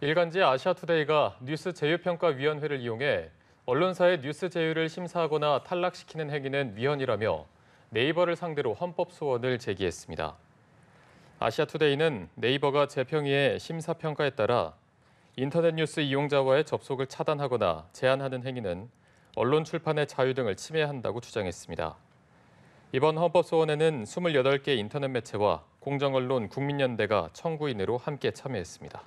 일간지 아시아투데이가 뉴스 제휴평가위원회를 이용해 언론사의 뉴스 제휴를 심사하거나 탈락시키는 행위는 위헌이라며 네이버를 상대로 헌법 소원을 제기했습니다. 아시아투데이는 네이버가 재평의의 심사평가에 따라 인터넷 뉴스 이용자와의 접속을 차단하거나 제한하는 행위는 언론 출판의 자유 등을 침해한다고 주장했습니다. 이번 헌법 소원에는 28개 인터넷 매체와 공정언론 국민연대가 청구인으로 함께 참여했습니다.